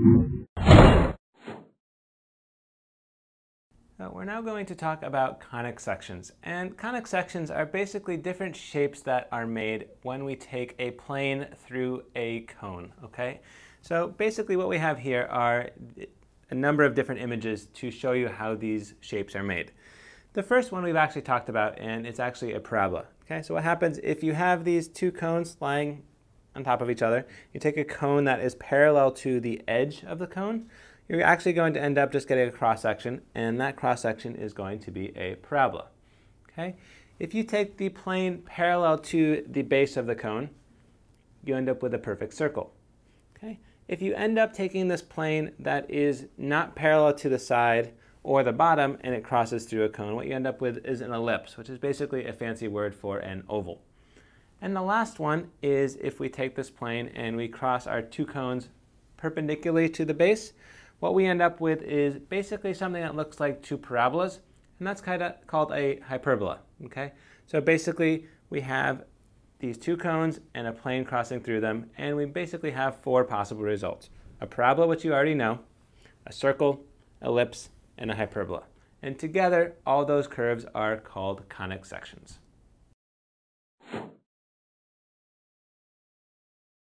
Now uh, we're now going to talk about conic sections. And conic sections are basically different shapes that are made when we take a plane through a cone, okay? So basically what we have here are a number of different images to show you how these shapes are made. The first one we've actually talked about, and it's actually a parabola. Okay, so what happens if you have these two cones lying on top of each other, you take a cone that is parallel to the edge of the cone, you're actually going to end up just getting a cross section, and that cross section is going to be a parabola. Okay? If you take the plane parallel to the base of the cone, you end up with a perfect circle. Okay? If you end up taking this plane that is not parallel to the side or the bottom and it crosses through a cone, what you end up with is an ellipse, which is basically a fancy word for an oval. And the last one is if we take this plane and we cross our two cones perpendicularly to the base, what we end up with is basically something that looks like two parabolas, and that's kind of called a hyperbola, okay? So basically, we have these two cones and a plane crossing through them, and we basically have four possible results. A parabola, which you already know, a circle, ellipse, and a hyperbola. And together, all those curves are called conic sections.